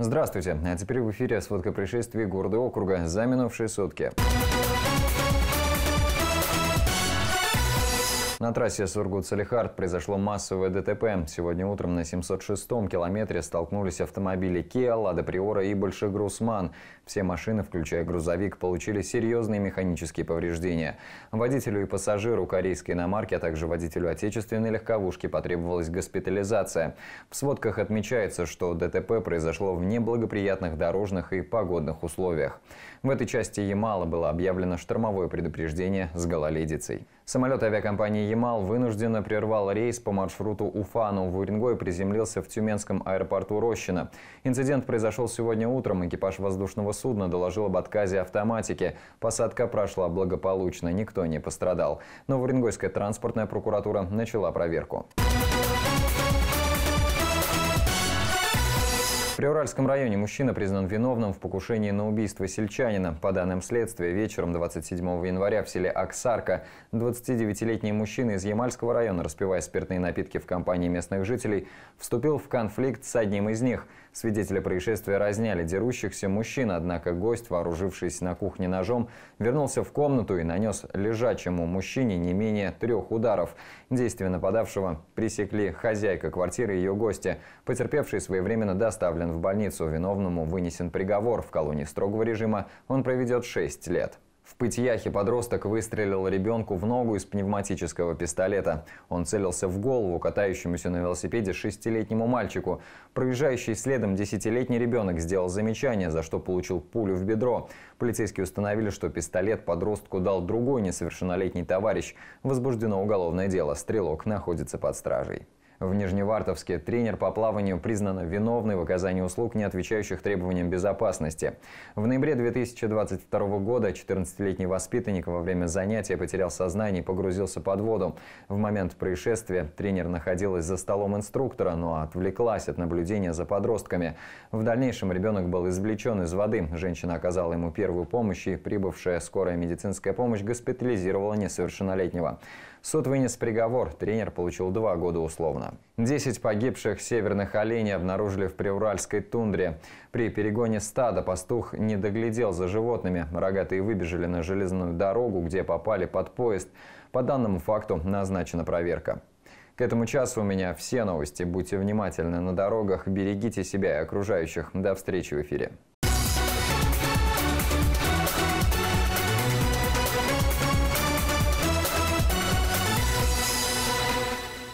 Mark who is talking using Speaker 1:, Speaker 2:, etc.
Speaker 1: Здравствуйте. А теперь в эфире сводка происшествий города округа за минувшие сутки. На трассе Сургут-Салихард произошло массовое ДТП. Сегодня утром на 706-м километре столкнулись автомобили Kia, Lada Priora и Большой Грузман. Все машины, включая грузовик, получили серьезные механические повреждения. Водителю и пассажиру корейской иномарки, а также водителю отечественной легковушки потребовалась госпитализация. В сводках отмечается, что ДТП произошло в неблагоприятных дорожных и погодных условиях. В этой части Ямала было объявлено штормовое предупреждение с гололедицей. Самолет авиакомпании «Ямал» вынужденно прервал рейс по маршруту Уфа-Новоуренгой и приземлился в Тюменском аэропорту Рощина. Инцидент произошел сегодня утром. Экипаж воздушного судна доложил об отказе автоматики. Посадка прошла благополучно, никто не пострадал. Но Уренгойская транспортная прокуратура начала проверку. Приуральском районе мужчина признан виновным в покушении на убийство сельчанина. По данным следствия, вечером 27 января в селе Аксарка 29-летний мужчина из Ямальского района, распивая спиртные напитки в компании местных жителей, вступил в конфликт с одним из них. Свидетели происшествия разняли дерущихся мужчин, однако гость, вооружившись на кухне ножом, вернулся в комнату и нанес лежачему мужчине не менее трех ударов. Действия нападавшего пресекли хозяйка квартиры и ее гостя. Потерпевший своевременно доставлен доставлен в больницу. Виновному вынесен приговор. В колонии строгого режима он проведет 6 лет. В Пытьяхе подросток выстрелил ребенку в ногу из пневматического пистолета. Он целился в голову катающемуся на велосипеде шестилетнему мальчику. Проезжающий следом десятилетний ребенок сделал замечание, за что получил пулю в бедро. Полицейские установили, что пистолет подростку дал другой несовершеннолетний товарищ. Возбуждено уголовное дело. Стрелок находится под стражей. В Нижневартовске тренер по плаванию признан виновной в оказании услуг, не отвечающих требованиям безопасности. В ноябре 2022 года 14-летний воспитанник во время занятия потерял сознание и погрузился под воду. В момент происшествия тренер находилась за столом инструктора, но отвлеклась от наблюдения за подростками. В дальнейшем ребенок был извлечен из воды. Женщина оказала ему первую помощь и прибывшая скорая медицинская помощь госпитализировала несовершеннолетнего. Суд вынес приговор. Тренер получил два года условно. Десять погибших северных оленей обнаружили в приуральской тундре. При перегоне стада пастух не доглядел за животными. Рогатые выбежали на железную дорогу, где попали под поезд. По данному факту назначена проверка. К этому часу у меня все новости. Будьте внимательны на дорогах, берегите себя и окружающих. До встречи в эфире.